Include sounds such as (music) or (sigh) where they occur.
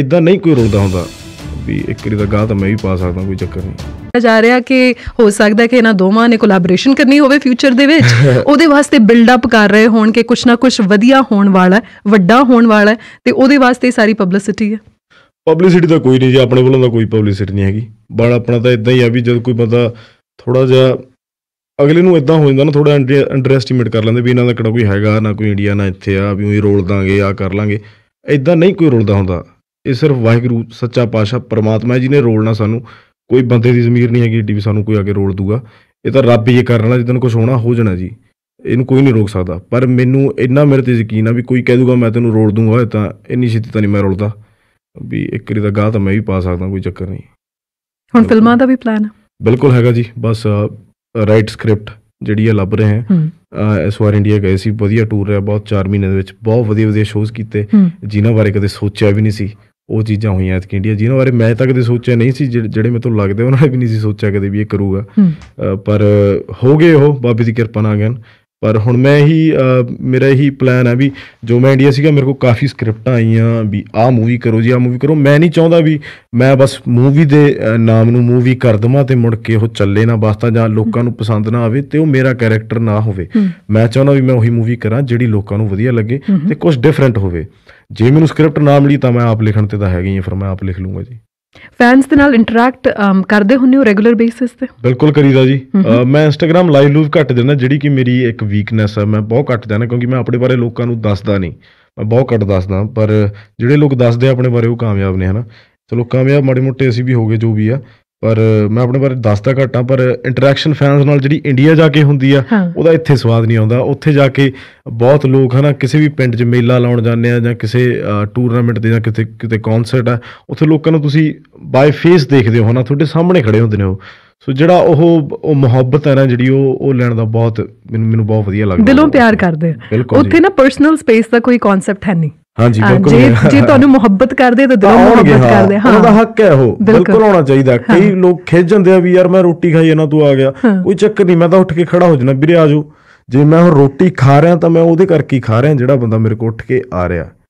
ਇਦਾਂ ਨਹੀਂ ਕੋਈ ਰੋਕਦਾ ਹੁੰਦਾ ਵੀ ਇੱਕ ਰੀ ਦਾ ਗਾਹ ਤਾਂ ਮੈਂ ਵੀ ਪਾ ਸਕਦਾ ਕੋਈ ਚੱਕਰ ਨਹੀਂ ਜਾ ਰਿਹਾ ਕਿ ਹੋ ਸਕਦਾ ਕਿ ਇਹਨਾਂ ਦੋਵਾਂ ਨੇ ਕੋਲੈਬੋਰੇਸ਼ਨ ਕਰਨੀ ਹੋਵੇ ਫਿਊਚਰ ਦੇ ਵਿੱਚ (laughs) ਉਹਦੇ ਵਾਸਤੇ ਬਿਲਡ ਅਪ ਕਰ ਰਹੇ ਹੋਣ ਕਿ ਕੁਛ ਨਾ ਕੁਛ ਵਧੀਆ ਹੋਣ ਵਾਲਾ ਵੱਡਾ ਹੋਣ ਵਾਲਾ ਤੇ ਉਹਦੇ ਵਾਸਤੇ ਸਾਰੀ ਪਬਲਿਸਿਟੀ ਹੈ ਪਬਲਿਸਿਟੀ ਤਾਂ ਕੋਈ ਨਹੀਂ ਜੀ ਆਪਣੇ ਵੱਲੋਂ ਤਾਂ ਕੋਈ ਪਬਲਿਸਿਟੀ ਨਹੀਂ ਹੈਗੀ ਬੜਾ ਆਪਣਾ ਤਾਂ ਇਦਾਂ ਹੀ ਆ ਵੀ ਜਦ ਕੋਈ ਬੰਦਾ ਥੋੜਾ ਜਿਹਾ ਅਗਲੇ ਨੂੰ ਇਦਾਂ ਹੋ ਜਾਂਦਾ ਨਾ ਥੋੜਾ ਅੰਡਰਐਸਟੀਮੇਟ ਕਰ ਲੈਂਦੇ ਵੀ ਇਹਨਾਂ ਦਾ ਕਿਹੜਾ ਕੋਈ ਹੈਗਾ ਨਾ ਕੋਈ ਇੰਡੀਆ ਨਾ ਇੱਥੇ ਆ ਵੀ ਉਹੀ ਰੋਲ ਦਾਂਗੇ ਆ ਕਰ ਲਾਂਗੇ ਇਦਾਂ ਨਹੀਂ ਕੋਈ ਰੋਲਦਾ ਹੁੰਦਾ ਇਹ ਸਿਰਫ ਵਾਹਿਗੁਰੂ ਸੱਚਾ ਪਾਤਸ਼ਾਹ ਪਰਮਾਤਮਾ ਜੀ ਨੇ ਰੋਲਣਾ ਸਾਨੂੰ ਕੋਈ ਬੰਦੇ ਦੀ ਜ਼ਮੀਰ ਨਹੀਂ ਹੈਗੀ ਏਡੀ ਵੀ ਸਾਨੂੰ ਕੋਈ ਆ ਕੇ ਰੋਲ ਦੂਗਾ ਇਹ ਤਾਂ ਰੱਬ ਹੀ ਇਹ ਕਰਨ ਵਾਲਾ ਜਿੱਦਨ ਕੁਝ ਹੋਣਾ ਹੋ ਜਾਣਾ ਜੀ ਇਹਨੂੰ ਕੋਈ ਨਹੀਂ ਰੋਕ ਸਕਦਾ ਪਰ ਮੈਨੂੰ ਇੰਨਾ ਮੇਰੇ ਤੇ ਯਕੀਨ ਆ ਵੀ ਕੋਈ ਕਹਿ ਦੂਗਾ ਮੈਂ ਤੈਨੂੰ ਰੋਲ ਦੂੰਗਾ ਤਾਂ ਇੰਨੀ ਛੇਤੀ ਤਾਂ ਨਹੀਂ ਮੈਂ ਰੋਲਦਾ ਵੀ ਇੱਕ ਵਾਰੀ ਦਾ ਗਾਹ ਤਾਂ ਮੈਂ ਵੀ ਪਾ ਸਕਦਾ ਕੋਈ ਚੱਕਰ ਨਹੀਂ ਹੁਣ ਫਿਲਮਾਂ ਦਾ ਵੀ ਪਲਾਨ ਹੈ ਬਿਲਕੁਲ ਹੈਗਾ ਜੀ ਬਸ ਰਾਈਟ ਸਕ੍ਰਿਪਟ ਜਿਹੜੀ ਆ ਲੱਭ ਰਹੇ ਹਾਂ ਇਸ ਵਾਰ ਇੰਡੀਆ ਗਏ ਸੀ ਵਧੀਆ ਟੂਰ ਰਿਹਾ ਬਹੁਤ 4 ਮਹੀਨੇ ਦੇ ਵਿੱਚ ਬਹੁਤ ਵਧੀਆ ਵਧੀਆ ਸ਼ੋਜ਼ ਕੀਤੇ ਜਿਨ੍ਹਾਂ ਬਾਰੇ ਕਦੇ ਸੋਚਿਆ ਵੀ ਨਹੀਂ ਸੀ ਉਹ ਚੀਜ਼ਾਂ ਹੋਈਆਂ ਐਤਕੀ ਇੰਡੀਆ ਜਿਹਨਾਂ ਬਾਰੇ ਮੈਂ ਤਾਂ ਕਦੇ ਸੋਚਿਆ ਨਹੀਂ ਸੀ ਜਿਹੜੇ ਮੈਨੂੰ ਲੱਗਦੇ ਉਹਨਾਂ ਨੇ ਵੀ ਨਹੀਂ ਸੀ ਸੋਚਿਆ ਕਦੇ ਵੀ ਇਹ ਕਰੂਗਾ ਪਰ ਹੋ ਗਏ ਉਹ ਬਾਬੇ ਦੀ ਕਿਰਪਾ ਨਾਲ ਗਏ ਪਰ ਹੁਣ ਮੈਂ ਹੀ ਮੇਰਾ ਹੀ ਪਲਾਨ ਹੈ ਵੀ ਜੋ ਮੈਂ ਇੰਡੀਆ ਸੀਗਾ ਮੇਰੇ ਕੋਲ ਕਾਫੀ ਸਕ੍ਰਿਪਟਾਂ ਆਈਆਂ ਵੀ ਆਹ ਮੂਵੀ ਕਰੋ ਜੀ ਆਹ ਮੂਵੀ ਕਰੋ ਮੈਂ ਨਹੀਂ ਚਾਹੁੰਦਾ ਵੀ ਮੈਂ ਬਸ ਮੂਵੀ ਦੇ ਨਾਮ ਨੂੰ ਮੂਵੀ ਕਰ ਦਵਾਂ ਤੇ ਮੁੜ ਕੇ ਉਹ ਚੱਲੇ ਨਾ ਵਾਸਤਾ ਜਾਂ ਲੋਕਾਂ ਨੂੰ ਪਸੰਦ ਨਾ ਆਵੇ ਤੇ ਉਹ ਮੇਰਾ ਕੈਰੈਕਟਰ ਨਾ ਹੋਵੇ ਮੈਂ ਚਾਹੁੰਦਾ ਵੀ ਮੈਂ ਉਹੀ ਮੂਵੀ ਕਰਾਂ ਜਿਹੜੀ ਲੋਕਾਂ ਨੂੰ ਵਧੀਆ ਲੱਗੇ ਤੇ ਕੁਝ ਡਿਫਰੈਂਟ ਹੋਵੇ ਜੇ ਮੈਨੂੰ ਸਕ੍ਰਿਪਟ ਨਾ ਮਿਲੀ ਤਾਂ ਮੈਂ ਆਪ ਲਿਖਣ ਤੇ ਤਾਂ ਹੈਗਾ ਹੀ ਫਿਰ ਮੈਂ ਆਪ ਲਿਖ ਲੂੰਗਾ ਜੀ ਫੈਨਸ ਦੇ ਨਾਲ ਇੰਟਰੈਕਟ ਕਰਦੇ ਹੁੰਨੇ ਹੋ ਰੈਗੂਲਰ ਬੇਸਿਸ ਤੇ ਬਿਲਕੁਲ ਕਰੀਦਾ ਜੀ ਮੈਂ ਇੰਸਟਾਗ੍ਰam ਲਾਈਵ ਲੂਵ ਘੱਟ ਦਿੰਦਾ ਜਿਹੜੀ ਕਿ ਮੇਰੀ ਇੱਕ ਵੀਕਨੈਸ ਹੈ ਮੈਂ ਬਹੁਤ ਘੱਟ ਜਾਂਦਾ ਕਿਉਂਕਿ ਮੈਂ ਆਪਣੇ ਬਾਰੇ ਲੋਕਾਂ ਨੂੰ ਦੱਸਦਾ ਨਹੀਂ ਮੈਂ ਬਹੁਤ ਘੱਟ ਦੱਸਦਾ ਪਰ ਜਿਹੜੇ ਲੋਕ ਦੱਸਦੇ ਆਪਣੇ ਬਾਰੇ ਉਹ ਕਾਮਯਾਬ ਨੇ ਹਨਾ ਚਲੋ ਕਾਮਯਾਬ ਮਾੜੇ ਮੋਟੇ ਅਸੀਂ ਵੀ ਹੋਗੇ ਜੋ ਵੀ ਆ ਪਰ ਮੈਂ ਆਪਣੇ ਬਾਰੇ ਦੱਸਦਾ ਘਟਾਂ ਪਰ ਇੰਟਰੈਕਸ਼ਨ ਫੈਨਸ ਨਾਲ ਜਿਹੜੀ ਇੰਡੀਆ ਜਾ ਕੇ ਹੁੰਦੀ ਆ ਉਹਦਾ ਇੱਥੇ ਸਵਾਦ ਨਹੀਂ ਆਉਂਦਾ ਉੱਥੇ ਜਾ ਕੇ ਬਹੁਤ ਲੋਕ ਹਨਾ ਕਿਸੇ ਵੀ ਪਿੰਡ 'ਚ ਮੇਲਾ ਲਾਉਣ ਜਾਂਦੇ ਆ ਜਾਂ ਕਿਸੇ ਟੂਰਨਾਮੈਂਟ ਦੇ ਜਾਂ ਕਿਤੇ ਕਿਤੇ ਕਨਸਰਟ ਆ ਉੱਥੇ ਲੋਕਾਂ ਨੂੰ ਤੁਸੀਂ ਬਾਈ ਫੇਸ ਦੇਖਦੇ ਹੋ ਹਨਾ ਤੁਹਾਡੇ ਸਾਹਮਣੇ ਖੜੇ ਹੁੰਦੇ ਨੇ ਉਹ ਸੋ ਜਿਹੜਾ ਉਹ ਉਹ ਮੁਹੱਬਤ ਹੈ ਨਾ ਜਿਹੜੀ ਉਹ ਉਹ ਲੈਣ ਦਾ ਬਹੁਤ ਮੈਨੂੰ ਮੈਨੂੰ ਬਹੁਤ ਵਧੀਆ ਲੱਗਦਾ ਦਿਲੋਂ ਪਿਆਰ ਕਰਦੇ ਆ ਉੱਥੇ ਨਾ ਪਰਸਨਲ ਸਪੇਸ ਦਾ ਕੋਈ ਕਨਸੈਪਟ ਹੈ ਨਹੀਂ ਹਾਂਜੀ ਬਿਲਕੁਲ ਜੇ ਤੁਹਾਨੂੰ ਮੁਹੱਬਤ ਕਰਦੇ ਤਾਂ ਦਿਲੋਂ ਮੁਹੱਬਤ ਕਰਦੇ ਹਾਂ ਉਹਦਾ ਹੱਕ ਹੈ ਉਹ ਬਿਲਕੁਲ ਹੋਣਾ ਚਾਹੀਦਾ ਕਈ ਲੋਕ ਖਿੱਚ ਜਾਂਦੇ ਆ ਵੀ ਯਾਰ ਮੈਂ ਰੋਟੀ ਖਾਈ ਇਹਨਾਂ ਤੂੰ ਆ ਗਿਆ ਕੋਈ ਚੱਕਰ ਨਹੀਂ ਮੈਂ ਤਾਂ ਉੱਠ ਕੇ ਖੜਾ ਹੋ ਜਾਣਾ ਵੀਰੇ ਆਜੋ ਜੇ ਮੈਂ ਹੁਣ ਰੋਟੀ ਖਾ ਰਿਹਾ ਤਾਂ ਮੈਂ ਉਹਦੇ ਕਰਕੇ ਹੀ ਖਾ ਰਿਹਾ ਜਿਹੜਾ ਬੰਦਾ ਮੇਰੇ ਕੋਲ ਉੱਠ ਕੇ ਆ ਰਿਹਾ